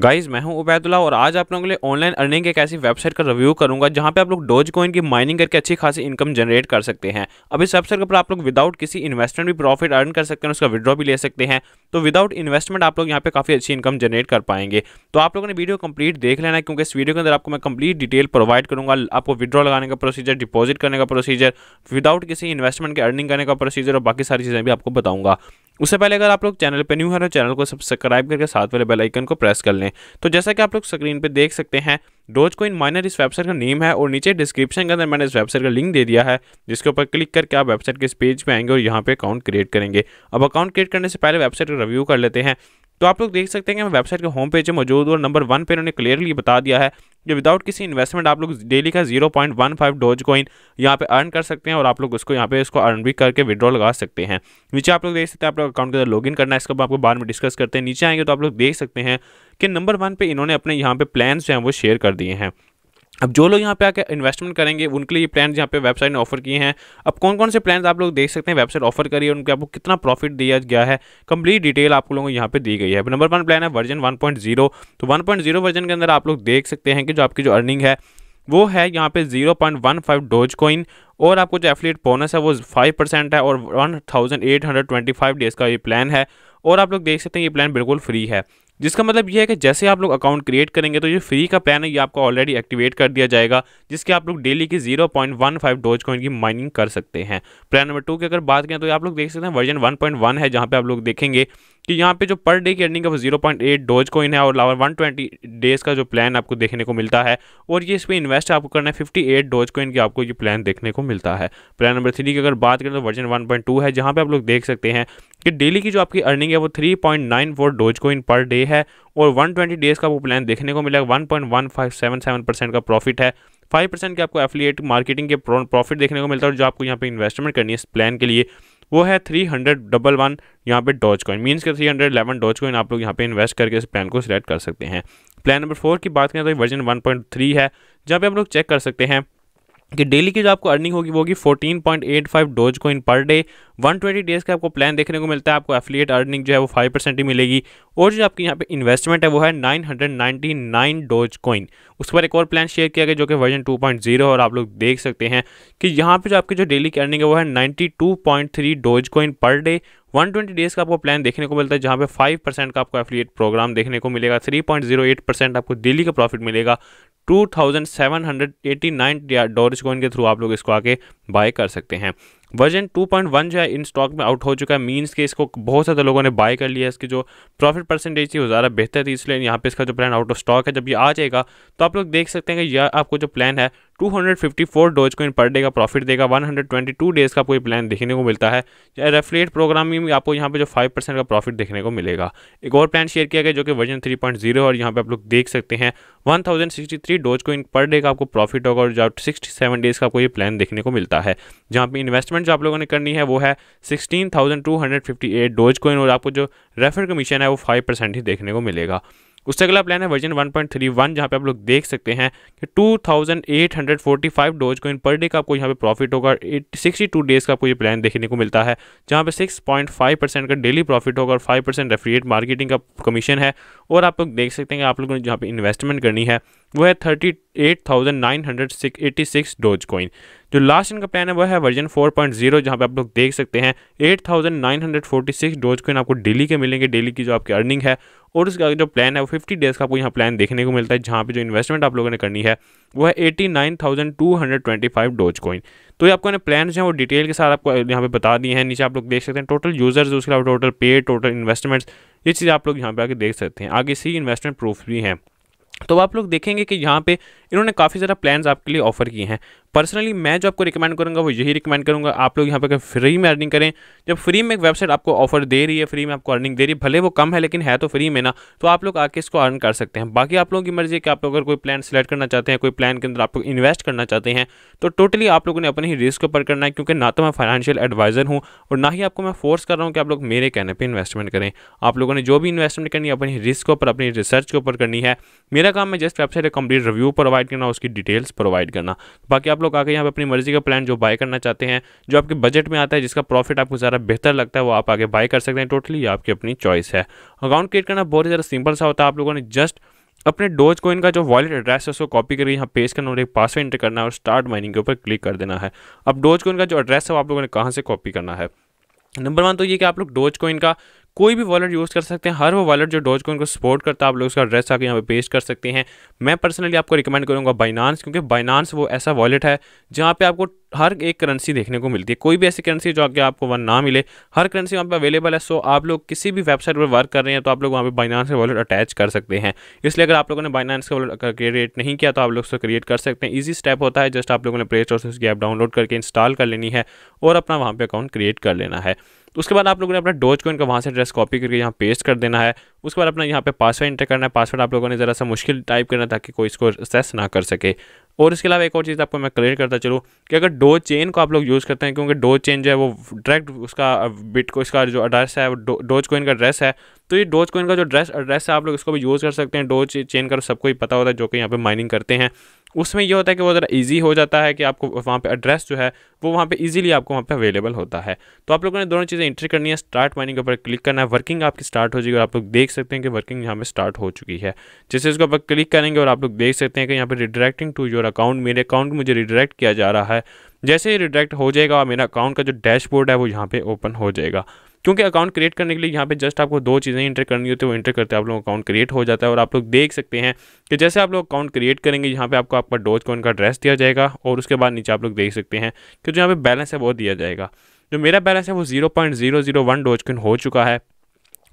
guys मैं हूं उबैदुल्ला और आज आप लोगों के लिए ऑनलाइन अर्निंग एक ऐसी वेबसाइट का रिव्यू करूंगा जहां पे आप लोग डोज कॉइन की माइनिंग करके अच्छी खासी इनकम जनरेट कर सकते हैं अब इस वेबसाइट के ऊपर आप लोग विदाउट किसी इन्वेस्टमेंट भी प्रॉफिट अर्न कर सकते हैं उसका विड्रॉ भी ले सकते हैं तो विदाउट इन्वेस्टमेंट आप लोग यहाँ पे काफी अच्छी इनकम जनरेट कर पाएंगे तो आप लोगों ने वीडियो कंप्लीट देख लेना क्योंकि इस वीडियो के अंदर आपको मैं कंप्लीट डिटेल प्रोवाइड करूंगा आपको विड्रॉ लगाने का प्रोसीजर डिपॉजिट करने का प्रोसीजर विदाउट किसी इन्वेस्टमेंट के अर्निंग करने का प्रोसीजर और बाकी सारी चीज़ें भी आपको बताऊंगा उससे पहले अगर आप लोग चैनल पर न्यू है तो चैनल को सब्सक्राइब करके साथ वाले बेलाइकन को प्रेस कर लें तो जैसा कि आप लोग स्क्रीन पर देख सकते हैं डोज कोइन माइनर इस वेबसाइट का नेम है और नीचे डिस्क्रिप्शन के अंदर मैंने इस वेबसाइट का लिंक दे दिया है जिसके ऊपर क्लिक करके आप वेबसाइट के इस पेज पर आएंगे और यहाँ पे अकाउंट क्रिएट करेंगे अब अकाउंट क्रिएट करने से पहले वेबसाइट का रिव्यू कर लेते हैं तो आप लोग देख सकते हैं कि वेबसाइट के होम पेज में मौजूद और नंबर वन पे इन्होंने क्लियरली बता दिया है कि विदाउट किसी इन्वेस्टमेंट आप लोग डेली का zero point one five Dogecoin यहाँ पे अर्न कर सकते हैं और आप लोग उसको यहाँ पे इसको अर्न भी करके विड्रॉ लगा सकते हैं नीचे आप लोग देख सकते हैं आप लोग अकाउंट के अंदर लॉगिन करना है इसका आपको बाद में डिस्कस करते हैं नीचे आएंगे तो आप लोग देख सकते हैं कि नंबर वन पे इन्होंने अपने यहाँ पे प्लान्स जो हैं वो शेयर कर दिए हैं अब जो लोग यहाँ पे आकर इन्वेस्टमेंट करेंगे उनके लिए प्लान यहाँ पे वेबसाइट ने ऑफर किए हैं अब कौन कौन से प्लान आप लोग देख सकते हैं वेबसाइट ऑफर करिए उनके आपको कितना प्रॉफिट दिया गया है कंप्लीट डिटेल आप लोगों को यहाँ पे दी गई है नंबर वन प्लान है वर्जन 1.0 तो 1.0 वर्जन के अंदर आप लोग देख सकते हैं कि जो आपकी जो अर्निंग है वो है यहाँ पे 0.15 डोज कॉइन और आपको जो एफिलेट बोनस है वो 5 परसेंट है और 1825 डेज का ये प्लान है और आप लोग देख सकते हैं ये प्लान बिल्कुल फ्री है जिसका मतलब यह है कि जैसे आप लोग अकाउंट क्रिएट करेंगे तो ये फ्री का प्लान है ये आपको ऑलरेडी एक्टिवेट कर दिया जाएगा जिसके आप लोग डेली की 0.15 पॉइंट डोज कॉइन की माइनिंग कर सकते हैं प्लान नंबर टू की अगर बात करें तो आप लोग देख सकते हैं वर्जन 1.1 है जहाँ पे आप लोग देखेंगे कि यहाँ पे जो पर डे की अर्निंग है वो zero point eight Dogecoin है और लावर वन ट्वेंटी डेज़ का जो प्लान आपको देखने को मिलता है और ये इस पर इन्वेस्ट आपको करना है फिफ्टी एट डोज कोइन की आपको ये प्लान देखने को मिलता है प्लान नंबर थ्री की अगर बात करें तो वर्जन वन पॉइंट टू है जहाँ पर आप लोग देख सकते हैं कि डेली की जो आपकी अर्निंग है वो three point nine four Dogecoin per day है और वन ट्वेंटी डेज़ का वो प्लान देखने को मिलेगा one point one five seven seven percent का प्रॉफिट है फाइव परसेंट के आपको एफिलिएट मार्केटिंग के प्रॉफिट देखने को मिलता है और जो आपको यहाँ पे इन्वेस्टमेंट करनी है इस प्लान के लिए वो है थ्री हंड्रेड डबल वन यहाँ पे डॉज कॉइन मीन्स के three hundred eleven Dogecoin आप लोग यहाँ पे इन्वेस्ट करके इस प्लान को सिलेक्ट कर सकते हैं प्लान नंबर फोर की बात करें तो वर्जन वन पॉइंट थ्री है जहाँ पे हम लोग चेक कर सकते हैं कि डेली की जो आपको अर्निंग होगी वो होगी 14.85 Dogecoin per day 120 days का आपको प्लान देखने को मिलता है आपको एफिलिएट अर्निंग जो है वो 5 परसेंट ही मिलेगी और जो आपकी यहाँ पे इन्वेस्टमेंट है वो है 999 डोज कोइन उस पर एक और प्लान शेयर किया गया जो कि वर्जन 2.0 और आप लोग देख सकते हैं कि यहाँ पर जो आपकी जो डेली की अर्निंग है वो है ninety Dogecoin per day 120 days का आपको प्लान देखने को मिलता है जहाँ पे 5 परसेंट का आपको एफिलिएट प्रोग्राम देखने को मिलेगा 3.08 परसेंट आपको डेली का प्रॉफिट मिलेगा two thousand seven hundred eighty nine coin के थ्रू आप लोग इसको आके बाय कर सकते हैं वर्जन 2.1 जो है इन स्टॉक में आउट हो चुका है मींस कि इसको बहुत ज़्यादा लोगों ने बाय कर लिया है इसकी जो प्रॉफिट परसेंटेज थी वो ज़्यादा बेहतर थी इसलिए यहाँ पे इसका जो प्लान आउट ऑफ स्टॉक है जब ये आ जाएगा तो आप लोग देख सकते हैं कि यह आपको जो प्लान है 254 डोज कोइन पर डे का प्रॉफिट देगा 122 डेज का कोई प्लान देखने को मिलता है रेफलेट प्रोग्राम में आपको यहाँ पे जो 5 परसेंट का प्रॉफिट देखने को मिलेगा एक और प्लान शेयर किया गया जो कि वर्जन 3.0 जीरो और यहाँ पे आप लोग देख सकते हैं 1063 डोज कोइन पर डे का आपको प्रॉफिट होगा और जो सिक्सटी सेवन डेज का कोई प्लान देखने को मिलता है जहाँ पर इन्वेस्टमेंट जो आप लोगों ने करनी है वो है सिक्सटीन डोज कोइन और आपको जो रेफर कमीशन है वो फाइव ही देखने को मिलेगा उससे अगला प्लान है वर्जन 1.31 जहां पे आप लोग देख सकते हैं कि 2845 डोज कॉइन पर डे का आपको यहाँ पे प्रॉफिट होगा 62 डेज का आपको ये प्लान देखने को मिलता है जहाँ पे 6.5 परसेंट का डेली प्रॉफिट होगा और 5 परसेंट रेफ्रिएट मार्केटिंग का कमीशन है और आप लोग देख सकते हैं कि आप लोगों ने जहाँ पे इन्वेस्टमेंट करनी है वो है thirty eight thousand nine hundred six eighty six Dogecoin जो लास्ट इनका प्लान है वो है वर्जन फोर पॉइंट जीरो जहाँ पर आप लोग देख सकते हैं eight thousand nine hundred forty six Dogecoin आपको डेली के मिलेंगे डेली की जो आपकी अर्निंग है और उसका जो प्लान है वो फिफ्टी डेज का आपको यहाँ प्लान देखने को मिलता है जहाँ पर जो इन्वेस्टमेंट आप लोगों ने करनी है वो है eighty nine thousand two hundred twenty five Dogecoin तो ये आपको प्लान जो है वो डिटेल के साथ आपको यहाँ पे बता दिए हैं नीचे आप लोग देख सकते हैं टोटल यूजर्स उसके अलावा टोटल पे टोटल इन्वेस्टमेंट्स ये चीज़ आप लोग यहाँ पे आके देख सकते हैं आगे सी इन्वेस्टमेंट प्रूफ भी हैं तो आप लोग देखेंगे कि यहाँ पे इन्होंने काफ़ी ज़्यादा प्लान्स आपके लिए ऑफर किए हैं पर्सनली मैं जो आपको रिकमेंड करूँगा वो यही रिकमेंड करूँगा आप लोग यहाँ पर फ्री में अर्निंग करें जब फ्री में एक वेबसाइट आपको ऑफर दे रही है फ्री में आपको अर्निंग दे रही है भले वो कम है लेकिन है तो फ्री में ना तो आप लोग आके इसको अर्न कर सकते हैं बाकी आप लोगों की मर्जी है कि आप लोग अगर कोई प्लान सेलेक्ट करना चाहते हैं कोई प्लान के अंदर आप लोग इन्वेस्ट करना चाहते हैं तो टोटली आप लोगों ने अपने ही रिस्क पर करना है क्योंकि ना तो मैं फाइनेंशियल एडवाइज़र हूँ और ना ही आपको मैं फोर्स कर रहा हूँ कि आप लोग मेरे कहने पर इन्वेस्टमेंट करें आप लोगों ने जो भी इन्वेस्टमेंट करनी है अपनी रिस्क के ऊपर अपनी रिसर्च के ऊपर करनी है मेरा काम मैं just website complete review provide provide करना उसकी डिटेल्स प्रोवाइड करना बाकी आप लोग आगे यहाँ पर अपनी मर्जी का प्लान जो बाय करना चाहते हैं जो आपके बजट में आता है जिसका प्रॉफिट आपको ज़्यादा बेहतर लगता है वो आप आगे बाय कर सकते हैं टोटली आपकी अपनी चॉइस है अकाउंट क्रिएट करना बहुत ही ज़्यादा सिंपल सा होता है आप लोगों ने जस्ट अपने डोज कोइन का जो वॉलेट एड्रेस है उसको कॉपी करके यहाँ पेस्ट करना और एक पासवर्ड एंटर करना है और स्टार्ट माइनिंग के ऊपर क्लिक कर देना है अब डोज कोइन का जो एड्रेस है वो आप लोगों ने कहाँ से कॉपी करना है नंबर वन तो ये कि आप लोग डोज कोइन का कोई भी वॉलेट यूज़ कर सकते हैं हर वो वॉलेट जो डोज को सपोर्ट करता है आप लोग उसका एड्रेस आकर यहाँ पे पेस्ट कर सकते हैं मैं पर्सनली आपको रिकमेंड करूँगा बाइनानस क्योंकि बाइनानस वो ऐसा वॉलेट है जहाँ पे आपको हर एक करेंसी देखने को मिलती है कोई भी ऐसी करेंसी जो आगे आपको वन ना मिले हर करेंसी वहाँ पर अवेलेबल है सो आप लोग किसी भी वेबसाइट पर वर्क कर रहे हैं तो आप लोग वहाँ पे बाइनांस वॉलेट अटैच कर सकते हैं इसलिए अगर आप लोगों ने बाइनानस का वॉलेट क्रिएट नहीं किया तो आप लोग उसको क्रिएट कर सकते हैं ईजी स्टेप होता है जस्ट आप लोगों ने प्ले स्टोर से उसकी ऐप डाउनलोड करके इंस्टॉल कर लेनी है और अपना वहाँ पर अकाउंट क्रिएट कर लेना है तो उसके बाद आप लोगों ने अपना डोज को का वहाँ से एड्रेस कॉपी करके यहाँ पेस्ट कर देना है उसके बाद अपना यहाँ पे पासवर्ड इंटर करना है पासवर्ड आप लोगों ने ज़रा सा मुश्किल टाइप करना ताकि कोई इसको एक्सेस ना कर सके और इसके अलावा एक और चीज़ आपको मैं क्लियर करता चलूँ कि अगर डो चेन को आप लोग यूज़ करते हैं क्योंकि डो चेन जो है वो डायरेक्ट उसका बिट को इसका जो एड्रेस है वो डोज को का एड्रेस है तो ये डोज कोइन का जो ड्रेस एड्रेस है आप लोग इसको भी यूज़ कर सकते हैं डोज चेन का तो सबको ही पता होता है जो कि यहाँ पे माइनिंग करते हैं उसमें ये होता है कि वो ज़रा ईजी हो जाता है कि आपको वहाँ पे एड्रेस जो है वो वहाँ पे इजीली आपको वहाँ पे अवेलेबल होता है तो आप लोगों ने दोनों चीज़ें एंट्री करनी है स्टार्ट माइनिंग के ऊपर क्लिक करना है वर्किंग आपकी स्टार्ट हो जाएगी और आप लोग देख सकते हैं कि वर्किंग यहाँ पे स्टार्ट हो चुकी है जैसे इसके ऊपर क्लिक करेंगे और आप लोग देख सकते हैं कि यहाँ पर रिडायरेक्टिंग टू योर अकाउंट मेरे अकाउंट मुझे रिडायरेक्ट किया जा रहा है जैसे ही रिडायरेक्ट हो जाएगा और मेरा अकाउंट का जो डैशबोर्ड है वो यहाँ पर ओपन हो जाएगा क्योंकि अकाउंट क्रिएट करने के लिए यहाँ पे जस्ट आपको दो चीज़ें इंटर करनी होती है वो इंटर करते आप लोग अकाउंट क्रिएट हो जाता है और आप लोग देख सकते हैं कि जैसे आप लोग अकाउंट क्रिएट करेंगे यहाँ पे आपको आपका डोज को का एड्रेस दिया जाएगा और उसके बाद नीचे आप लोग देख सकते हैं कि जो यहाँ पे बैलेंस है वो दिया जाएगा जो मेरा बैलेंस है वो zero point zero zero one Dogecoin हो चुका है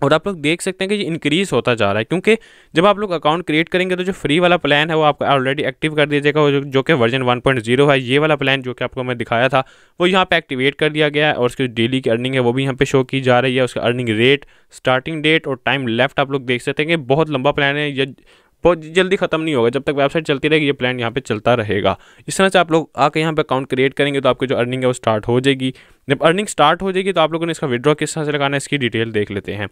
और आप लोग देख सकते हैं कि ये इंक्रीज़ होता जा रहा है क्योंकि जब आप लोग अकाउंट क्रिएट करेंगे तो जो फ्री वाला प्लान है वो आपका ऑलरेडी एक्टिव कर दीजिएगा जो, जो कि वर्जन 1.0 है ये वाला प्लान जो कि आपको मैं दिखाया था वो यहाँ पे एक्टिवेट कर दिया गया है और उसकी डेली की अर्निंग है वो भी यहाँ पे शो की जा रही है उसका अर्निंग रेट स्टार्टिंग डेट और टाइम लेफ्ट आप लोग देख सकते हैं कि बहुत लंबा प्लान है या बहुत जल्दी ख़त्म नहीं होगा जब तक वेबसाइट चलती रहेगी ये प्लान यहाँ पे चलता रहेगा इस तरह से आप लोग आके यहाँ पे अकाउंट क्रिएट करेंगे तो आपकी जो अर्निंग है वो स्टार्ट हो जाएगी जब अर्निंग स्टार्ट हो जाएगी तो आप लोगों ने इसका विड्रॉ किस तरह से लगाना है इसकी डिटेल देख लेते हैं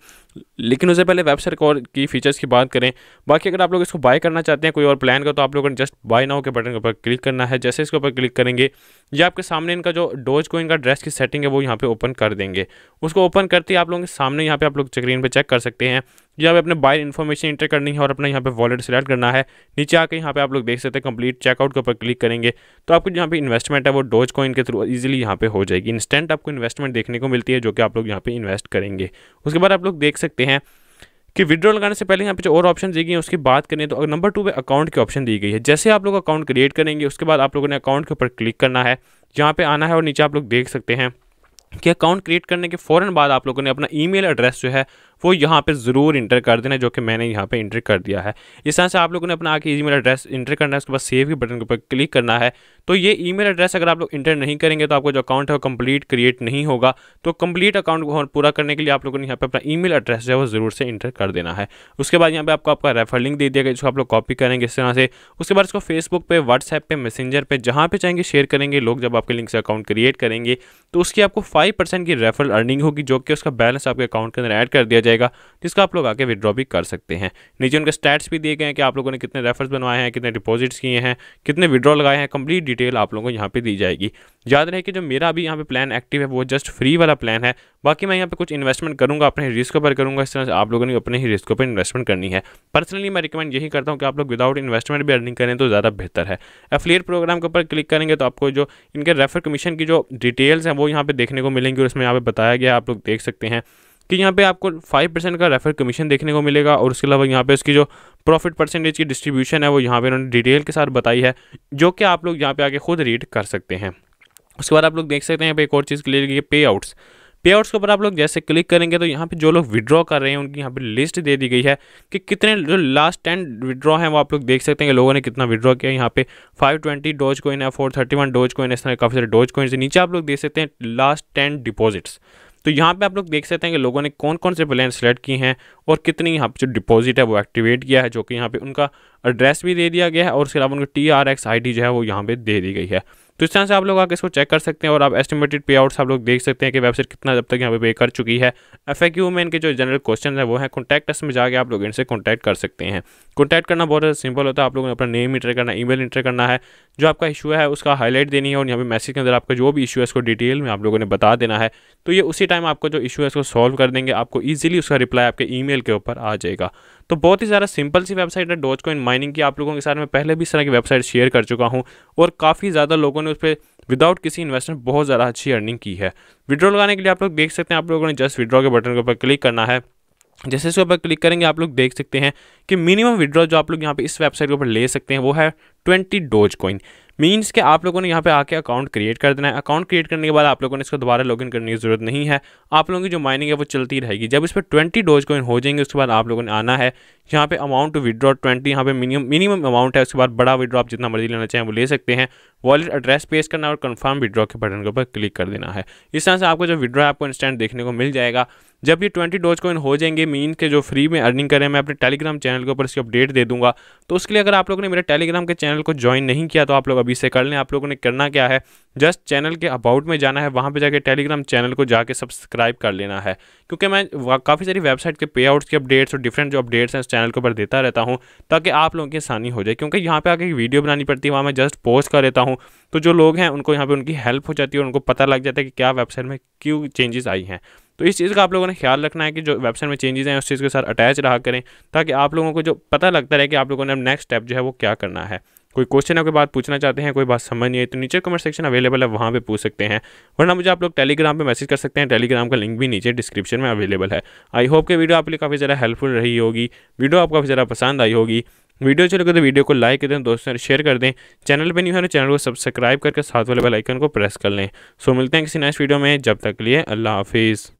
लेकिन उससे पहले वेबसाइट और की फीचर्स की बात करें बाकी अगर आप लोग इसको बाय करना चाहते हैं कोई और प्लान का तो आप लोगों ने जस्ट बाय नाउ के बटन के ऊपर क्लिक करना है जैसे इसके ऊपर क्लिक करेंगे ये आपके सामने इनका जो डोज को इनका ड्रेस की सेटिंग है वो यहाँ पर ओपन कर देंगे उसको ओपन करते ही आप लोगों के सामने यहाँ पर आप लोग स्क्रीन पर चेक कर सकते हैं यहाँ पे अपने बाय इन्फॉर्मेशन इंटर करनी है और अपना यहाँ पे वॉलेट सेलेक्ट करना है नीचे आके यहाँ पे आप लोग देख सकते हैं कंप्लीट चेकआउट के ऊपर क्लिक करेंगे तो आपको यहाँ पे इन्वेस्टमेंट है वो डोज कॉइन के थ्रू इजीली यहाँ पे हो जाएगी इंस्टेंट परसेंट आपको इन्वेस्टमेंट देखने को मिलती है जो कि आप लोग यहाँ पे इन्वेस्ट करेंगे उसके बाद आप लोग देख सकते हैं कि विड्रॉ लगाने से पहले यहाँ पे जो और ऑप्शन दी गई हैं उसकी बात करें तो नंबर टू पे अकाउंट की ऑप्शन दी गई है जैसे आप लोग अकाउंट क्रिएट करेंगे उसके बाद आप लोगों ने अकाउंट के ऊपर क्लिक करना है जहाँ पे आना है और नीचे आप लोग देख सकते हैं कि अकाउंट क्रिएट करने के फ़ौरन बाद आप लोगों ने अपना ईमेल एड्रेस जो है वो यहाँ पे ज़रूर इंटर कर देना जो कि मैंने यहाँ पे इंटर कर दिया है इस तरह से आप लोगों ने अपना आके ईमेल एड्रेस इंटर करना है उसके बाद सेव के बटन के ऊपर क्लिक करना है तो ये ईमेल एड्रेस अगर आप लोग इंटर नहीं करेंगे तो आपका जो अकाउंट है वो कंप्लीट क्रिएट नहीं होगा तो कम्प्लीट अकाउंट को पूरा करने के लिए आप लोगों ने यहाँ पर अपना ई एड्रेस जो है वो ज़रूर से इंटर कर देना है उसके बाद यहाँ पर आपको आपका रेफर लिंक दे दिया गया जिसको आप लोग कॉपी करेंगे इस तरह से उसके बाद इसको फेसबुक पर व्हाट्सएप पर मैसेंजर पर जहाँ पे चाहेंगे शेयर करेंगे लोग जब आपके लिंक से अकाउंट क्रिएट करेंगे तो उसकी आपको फाइव की रेफर अर्निंग होगी जो कि उसका बैलेंस आपके अकाउंट के अंदर ऐड कर दिया जाए जाएगा जिसका आप लोग आके विड्रॉ भी कर सकते हैं नीचे उनके स्टैट्स भी दिए गए हैं कि आप लोगों ने कितने रेफर्स बनवाए हैं कितने डिपॉजिट्स किए हैं कितने विड्रॉ लगाए हैं कंप्लीट डिटेल आप लोगों को यहाँ पर दी जाएगी याद रहे कि जो मेरा अभी यहाँ पे प्लान एक्टिव है वो जस्ट फ्री वाला प्लान है बाकी मैं यहाँ पे कुछ इन्वेस्टमेंट करूँगा अपने रिस्क पर करूँगा इस तरह से आप लोगों ने अपने ही रिस्क पर इन्वेस्टमेंट करनी है पर्सनली मैं रिकमेंड यही करता हूँ कि आप लोग विदाउट इन्वेस्टमेंट भी अर्निंग करें तो ज़्यादा बेहतर है एफिलियट प्रोग्राम के ऊपर क्लिक करेंगे तो आपको जो इनके रेफर कमीशन की जो डिटेल्स हैं वो यहाँ पर देखने को मिलेंगी और उसमें यहाँ पर बताया गया आप लोग देख सकते हैं कि यहाँ पे आपको फाइव परसेंट का रेफर कमीशन देखने को मिलेगा और उसके अलावा यहाँ पे उसकी जो प्रॉफिट परसेंटेज की डिस्ट्रीब्यूशन है वो यहाँ पे उन्होंने डिटेल के साथ बताई है जो कि आप लोग यहाँ पे आके खुद रीड कर सकते हैं उसके बाद आप लोग देख सकते हैं यहाँ पे एक और चीज़ क्लियर की पे आउट्स पे आउट्स के ऊपर आप लोग जैसे क्लिक करेंगे तो यहाँ पे जो लोग विड्रॉ कर रहे हैं उनकी यहाँ पे लिस्ट दे दी गई है कि कितने जो लास्ट टेन विड्रॉ हैं वो आप लोग देख सकते हैं कि लोगों ने कितना विड्रॉ किया यहाँ पे 520 डोज कोइन है वन डोज कोइन इस तरह काफ़ी सारे डोज कोइन से नीचे आप लोग देख सकते हैं लास्ट टेन डिपॉजिट्स तो यहाँ पे आप लोग देख सकते हैं कि लोगों ने कौन कौन से प्लान सेलेक्ट किए हैं और कितनी यहाँ पे जो डिपॉजिट है वो एक्टिवेट किया है जो कि यहाँ पे उनका एड्रेस भी दे दिया गया है और उसके अलावा उनका T R X I D जो है वो यहाँ पे दे दी गई है तो इस तरह से आप लोग आगे इसको चेक कर सकते हैं और आप एस्टिमेटेड पे आउट्स आप लोग देख सकते हैं कि वेबसाइट कितना जब तक यहाँ पे पे कर चुकी है एफ में इनके जो जनरल क्वेश्चन है वो है कॉन्टैक्ट अस में जाके आप लोग इनसे कॉन्टैक्ट कर सकते हैं कॉन्टैक्ट करना बहुत सिंपल होता है आप लोगों ने अपना नेम इंटर करना ई इंटर करना है जो आपका इशू है उसका हाईलाइट देनी है और यहाँ पर मैसेज के अंदर आपका जो भी इशू है उसको डिटेल में आप लोगों ने बता देना है तो ये उसी टाइम आपका जो इशू है उसको सॉल्व कर देंगे आपको ईजिली उसका रिप्लाई आपके ई के ऊपर आ जाएगा तो बहुत ही ज़्यादा सिंपल सी वेबसाइट है डोज कॉइन माइनिंग की आप लोगों के साथ मैं पहले भी इस तरह की वेबसाइट शेयर कर चुका हूँ और काफ़ी ज़्यादा लोगों ने उस पर विदाउट किसी इन्वेस्टमेंट बहुत ज़्यादा अच्छी अर्निंग की है विड्रॉ लगाने के लिए आप लोग देख सकते हैं आप लोगों ने जस्ट विड्रॉ के बटन के ऊपर क्लिक करना है जैसे इसके ऊपर क्लिक करेंगे आप लोग देख सकते हैं कि मिनिमम विड्रॉ जो आप लोग यहाँ पे इस वेबसाइट के ऊपर ले सकते हैं वो है ट्वेंटी डोज कॉइन मीन्स के आप लोगों ने यहाँ पे आके अकाउंट क्रिएट कर देना है अकाउंट क्रिएट करने के बाद आप लोगों ने इसको दोबारा लॉगिन करने की ज़रूरत नहीं है आप लोगों की जो माइनिंग है वो चलती रहेगी जब इस पर ट्वेंटी डोज कॉइन हो जाएंगे उसके बाद आप लोगों ने आना है यहाँ पे अमाउंट टू विदड्रॉ ट्वेंटी यहाँ पे मिनिमम मिनिमम अमाउंट है उसके बाद बड़ा विड्रॉ आप जितना मर्जी लेना चाहें वो ले सकते हैं वॉलेट एड्रेस पेश करना और कन्फर्म विड्रॉ के बटन के ऊपर क्लिक कर देना है इस तरह से आपको जो विड्रॉ आपको इंस्टेंट देखने को मिल जाएगा जब ये ट्वेंटी डोज कॉइन हो जाएंगे मीन के जो फ्री में अर्निंग करें मैं अपने टेलीग्राम चैनल के ऊपर इसकी अपडेट दे दूंगा तो उसके लिए अगर आप लोगों ने मेरे टेलीग्राम के चैनल को ज्वाइन नहीं किया तो आप लोग अभी से कर लें आप लोगों ने करना क्या है जस्ट चैनल के अबाउट में जाना है वहाँ पर जाकर टेलीग्राम चैनल को जाकर सब्सक्राइब कर लेना है क्योंकि मैं काफ़ी सारी वेबसाइट के पे आउट्स के अपडेट्स और डिफरेंट जो अपडेट्स हैं उस चैनल के ऊपर देता रहता हूँ ताकि आप लोगों की आसानी हो जाए क्योंकि यहाँ पर आगे वीडियो बनानी पड़ती है वहाँ मैं जस्ट पोस्ट कर देता हूँ तो जो लोग हैं उनको यहाँ पर उनकी हेल्प हो जाती है और उनको पता लग जाता है कि क्या वेबसाइट में क्यों चेंजेस आई हैं तो इस चीज़ का आप लोगों ने ख्याल रखना है कि जो वेबसाइट में चेंजेस हैं उस चीज़ के साथ अटैच रहा करें ताकि आप लोगों को जो पता लगता रहे कि आप लोगों ने नेक्स्ट स्टेप जो है वो क्या करना है कोई क्वेश्चन आपके बात पूछना चाहते हैं कोई बात समझ नहीं है तो नीचे कमेंट सेक्शन अवेलेबल है वहाँ पे पूछ सकते हैं वरना मुझे आप लोग टेलीग्राम पे मैसेज कर सकते हैं टेलीग्राम का लिंक भी नीचे डिस्क्रिप्शन में अवेलेबल है आई होप के वीडियो आपके लिए काफ़ी ज़्यादा हेल्पफुल रही होगी वीडियो आपको काफ़ी ज़्यादा पसंद आई होगी वीडियो अच्छी लगे तो वीडियो को लाइक कर दें दोस्तों शेयर कर दें चैनल पर नहीं हो तो चैनल को सब्सक्राइब करके साथ वाले बेलाइकन को प्रेस कर लें सो मिलते हैं किसी नेक्स्ट वीडियो में जब तक लिए अल्लाह हाफिज़